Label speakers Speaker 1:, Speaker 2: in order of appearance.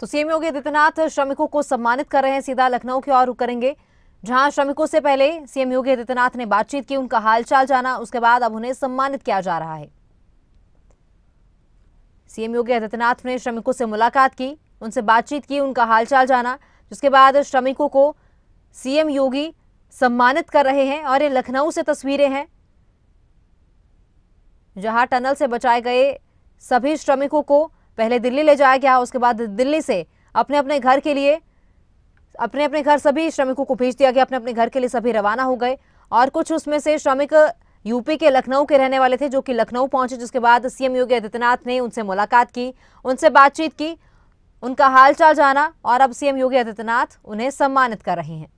Speaker 1: तो सीएम योगी आदित्यनाथ श्रमिकों को सम्मानित कर रहे हैं सीधा लखनऊ की ओर रुक करेंगे जहां श्रमिकों से पहले सीएम योगी आदित्यनाथ ने बातचीत की उनका हालचाल जाना उसके बाद अब उन्हें सम्मानित किया जा रहा है सीएम योगी आदित्यनाथ ने श्रमिकों से मुलाकात की उनसे बातचीत की उनका हालचाल जाना जिसके बाद श्रमिकों को सीएम योगी सम्मानित कर रहे हैं और ये लखनऊ से तस्वीरें हैं जहां टनल से बचाए गए सभी श्रमिकों को पहले दिल्ली ले जाया गया उसके बाद दिल्ली से अपने अपने घर के लिए अपने अपने घर सभी श्रमिकों को भेज दिया गया अपने अपने घर के लिए सभी रवाना हो गए और कुछ उसमें से श्रमिक यूपी के लखनऊ के रहने वाले थे जो कि लखनऊ पहुंचे जिसके बाद सीएम योगी आदित्यनाथ ने उनसे मुलाकात की उनसे बातचीत की उनका हालचाल जाना और अब सीएम योगी आदित्यनाथ उन्हें सम्मानित कर रहे हैं